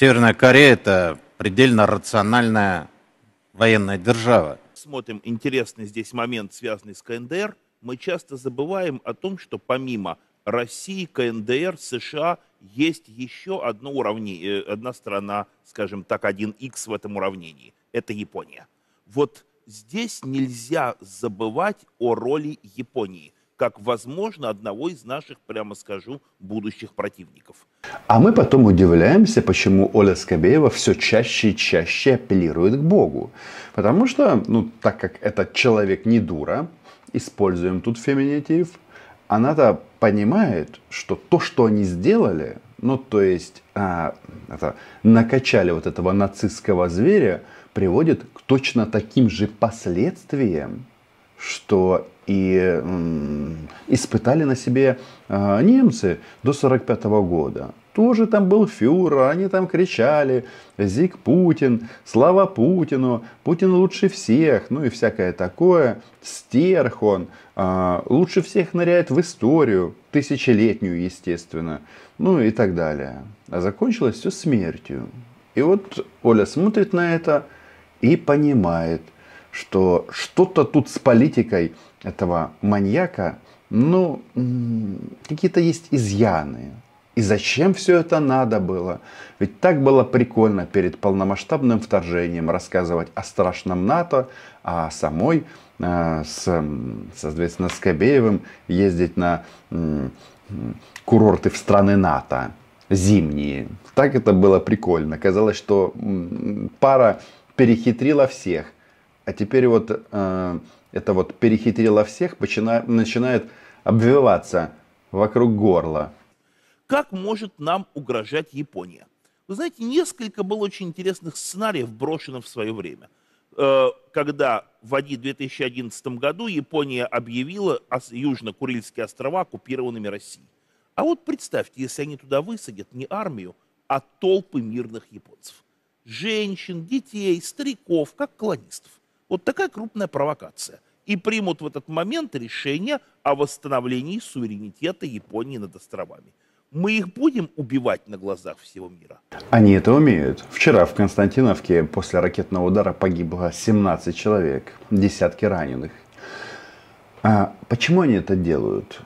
Северная Корея – это предельно рациональная военная держава. Смотрим интересный здесь момент, связанный с КНДР. Мы часто забываем о том, что помимо России, КНДР, США есть еще одно уравнение, э, одна страна, скажем так, один X в этом уравнении. Это Япония. Вот здесь нельзя забывать о роли Японии как, возможно, одного из наших, прямо скажу, будущих противников. А мы потом удивляемся, почему Оля Скобеева все чаще и чаще апеллирует к Богу. Потому что, ну, так как этот человек не дура, используем тут феминитив, она-то понимает, что то, что они сделали, ну, то есть а, это, накачали вот этого нацистского зверя, приводит к точно таким же последствиям, что и испытали на себе а, немцы до 1945 года. Тоже там был фюрер, они там кричали «Зиг Путин», «Слава Путину», «Путин лучше всех», ну и всякое такое, «Стерх он», а, «Лучше всех ныряет в историю», тысячелетнюю, естественно, ну и так далее. А закончилось все смертью. И вот Оля смотрит на это и понимает, что что-то тут с политикой – этого маньяка, ну, какие-то есть изъяны. И зачем все это надо было? Ведь так было прикольно перед полномасштабным вторжением рассказывать о страшном НАТО, а самой э, с, соответственно, Скобеевым ездить на курорты в страны НАТО зимние. Так это было прикольно. Казалось, что пара перехитрила всех. А теперь вот э, это вот перехитрило всех, начинает обвиваться вокруг горла. Как может нам угрожать Япония? Вы знаете, несколько было очень интересных сценариев брошено в свое время. Э, когда в 2011 году Япония объявила Южно-Курильские острова оккупированными Россией. А вот представьте, если они туда высадят не армию, а толпы мирных японцев. Женщин, детей, стариков, как колонистов. Вот такая крупная провокация. И примут в этот момент решение о восстановлении суверенитета Японии над островами. Мы их будем убивать на глазах всего мира. Они это умеют. Вчера в Константиновке после ракетного удара погибло 17 человек, десятки раненых. А почему они это делают?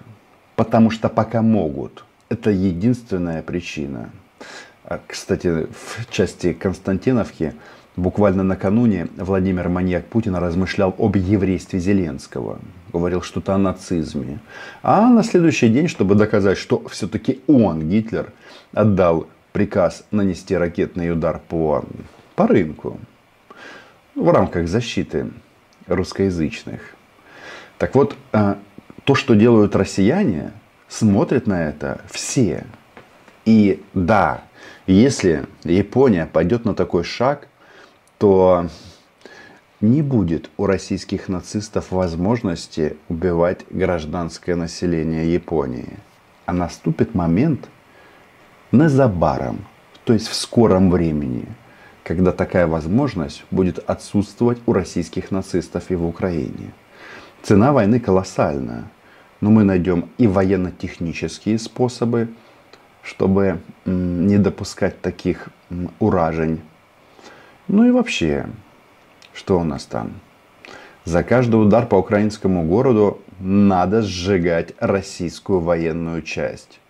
Потому что пока могут. Это единственная причина. А, кстати, в части Константиновки Буквально накануне Владимир Маньяк Путина размышлял об еврействе Зеленского. Говорил что-то о нацизме. А на следующий день, чтобы доказать, что все-таки он, Гитлер, отдал приказ нанести ракетный удар по, по рынку в рамках защиты русскоязычных. Так вот, э, то, что делают россияне, смотрят на это все. И да, если Япония пойдет на такой шаг, что не будет у российских нацистов возможности убивать гражданское население Японии. А наступит момент незабаром, то есть в скором времени, когда такая возможность будет отсутствовать у российских нацистов и в Украине. Цена войны колоссальна, но мы найдем и военно-технические способы, чтобы не допускать таких уражень ну и вообще, что у нас там? За каждый удар по украинскому городу надо сжигать российскую военную часть.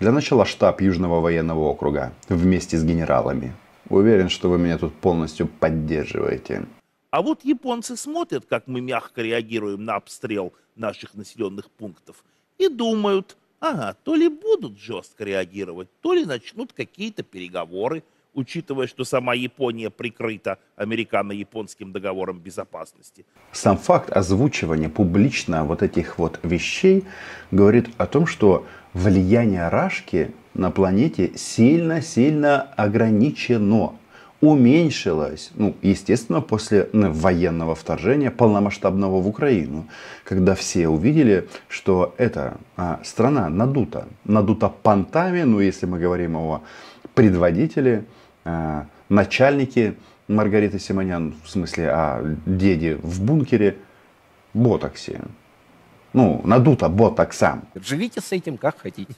Для начала штаб Южного военного округа вместе с генералами. Уверен, что вы меня тут полностью поддерживаете. А вот японцы смотрят, как мы мягко реагируем на обстрел наших населенных пунктов, и думают, ага, то ли будут жестко реагировать, то ли начнут какие-то переговоры – учитывая, что сама Япония прикрыта американо-японским договором безопасности. Сам факт озвучивания публично вот этих вот вещей говорит о том, что влияние Рашки на планете сильно-сильно ограничено уменьшилось, ну, естественно, после военного вторжения полномасштабного в Украину, когда все увидели, что эта а, страна надута, надута понтами, ну, если мы говорим о предводителе, Э, начальники Маргариты Симонян, в смысле, а деди в бункере, ботоксе. Ну, надуто ботоксам. Живите с этим как хотите.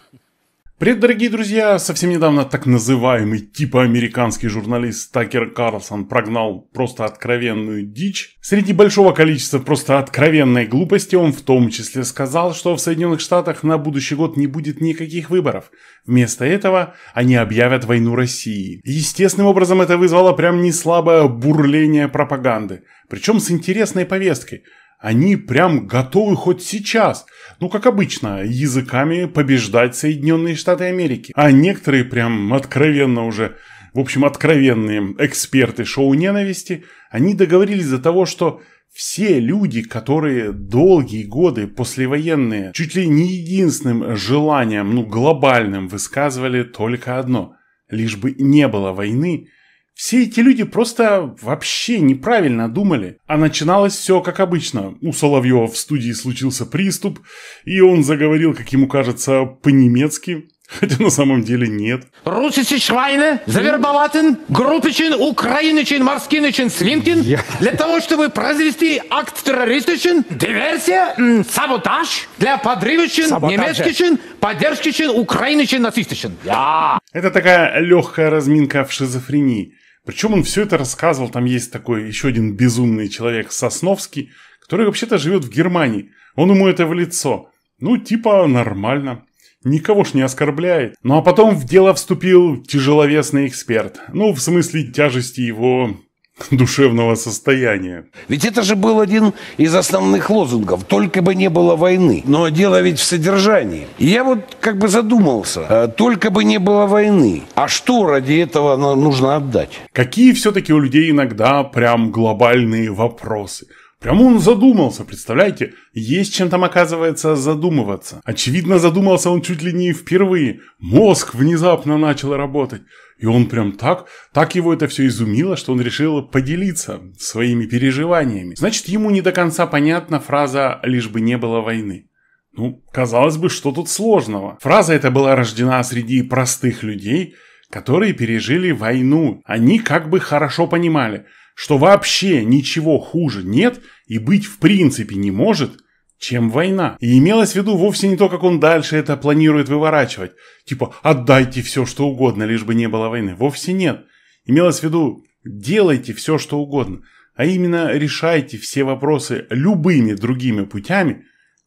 Привет, дорогие друзья! Совсем недавно так называемый типа американский журналист Такер Карлсон прогнал просто откровенную дичь. Среди большого количества просто откровенной глупости он в том числе сказал, что в Соединенных Штатах на будущий год не будет никаких выборов. Вместо этого они объявят войну России. Естественным образом это вызвало прям неслабое бурление пропаганды. Причем с интересной повесткой – они прям готовы хоть сейчас, ну как обычно, языками побеждать Соединенные Штаты Америки. А некоторые прям откровенно уже, в общем откровенные эксперты шоу ненависти, они договорились за того, что все люди, которые долгие годы послевоенные, чуть ли не единственным желанием, ну глобальным, высказывали только одно – лишь бы не было войны – все эти люди просто вообще неправильно думали. А начиналось все как обычно. У Соловьева в студии случился приступ, и он заговорил, как ему кажется, по-немецки. Хотя на самом деле нет. Русицы Швайне, Завербоватин, Группичин, Украинычин, Морскинычин, Слинкин для того, чтобы произвести акт террористичин, диверсия, саботаж для подрывичин, немецкичин, поддержкичин, украинычин, нацистичин. Это такая легкая разминка в шизофрении. Причем он все это рассказывал, там есть такой еще один безумный человек, Сосновский, который вообще-то живет в Германии. Он ему это в лицо. Ну, типа, нормально. Никого ж не оскорбляет. Ну, а потом в дело вступил тяжеловесный эксперт. Ну, в смысле тяжести его душевного состояния. Ведь это же был один из основных лозунгов. Только бы не было войны. Но дело ведь в содержании. И я вот как бы задумался. А, Только бы не было войны. А что ради этого нужно отдать? Какие все-таки у людей иногда прям глобальные вопросы – Прямо он задумался, представляете? Есть чем там, оказывается, задумываться. Очевидно, задумался он чуть ли не впервые. Мозг внезапно начал работать. И он прям так, так его это все изумило, что он решил поделиться своими переживаниями. Значит, ему не до конца понятна фраза «лишь бы не было войны». Ну, казалось бы, что тут сложного? Фраза эта была рождена среди простых людей, которые пережили войну. Они как бы хорошо понимали – что вообще ничего хуже нет и быть в принципе не может, чем война. И имелось в виду вовсе не то, как он дальше это планирует выворачивать. Типа «отдайте все, что угодно, лишь бы не было войны». Вовсе нет. Имелось в виду «делайте все, что угодно», а именно решайте все вопросы любыми другими путями,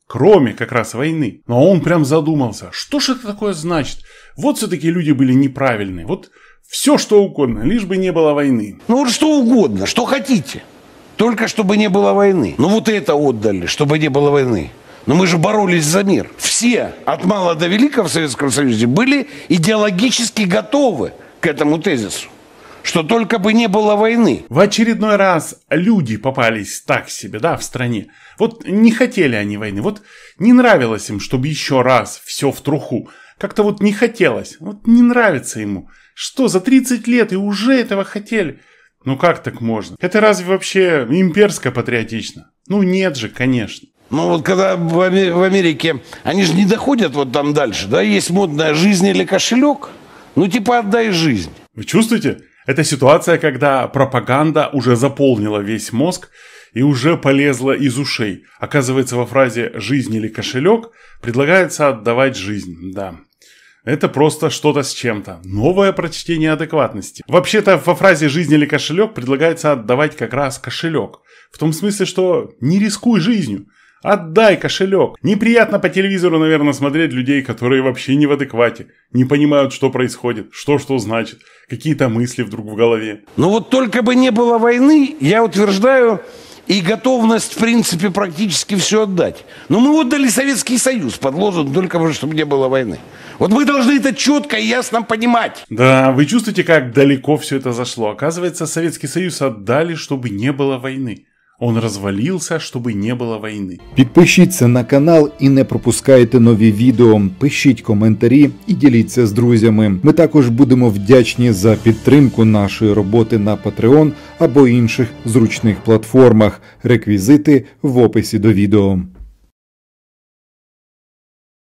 кроме как раз войны. Но он прям задумался, что же это такое значит? Вот все-таки люди были неправильные. Вот все, что угодно, лишь бы не было войны. Ну вот что угодно, что хотите. Только чтобы не было войны. Ну вот это отдали, чтобы не было войны. Но мы же боролись за мир. Все, от мала до велика в Советском Союзе, были идеологически готовы к этому тезису что только бы не было войны. В очередной раз люди попались так себе, да, в стране. Вот не хотели они войны, вот не нравилось им, чтобы еще раз все в труху. Как-то вот не хотелось, вот не нравится ему. Что, за 30 лет и уже этого хотели? Ну как так можно? Это разве вообще имперско-патриотично? Ну нет же, конечно. Ну вот когда в, Америке, они же не доходят вот там дальше, да? Есть модная жизнь или кошелек, ну типа отдай жизнь. Вы чувствуете? Это ситуация, когда пропаганда уже заполнила весь мозг и уже полезла из ушей. Оказывается, во фразе «жизнь или кошелек» предлагается отдавать жизнь, да. Это просто что-то с чем-то. Новое прочтение адекватности. Вообще-то во фразе «жизнь или кошелек» предлагается отдавать как раз кошелек. В том смысле, что не рискуй жизнью. Отдай кошелек. Неприятно по телевизору, наверное, смотреть людей, которые вообще не в адеквате. Не понимают, что происходит, что что значит. Какие-то мысли вдруг в голове. Ну вот только бы не было войны, я утверждаю, и готовность, в принципе, практически все отдать. Но мы отдали Советский Союз под лозунг только, чтобы не было войны. Вот мы должны это четко и ясно понимать. Да, вы чувствуете, как далеко все это зашло. Оказывается, Советский Союз отдали, чтобы не было войны. Он розвалився, щоб не було війни. Підпишіться на канал і не пропускайте нові відео. Пишіть коментарі і діліться з друзями. Ми також будемо вдячні за підтримку нашої роботи на Patreon або інших зручних платформах. Реквізити в описі до відео.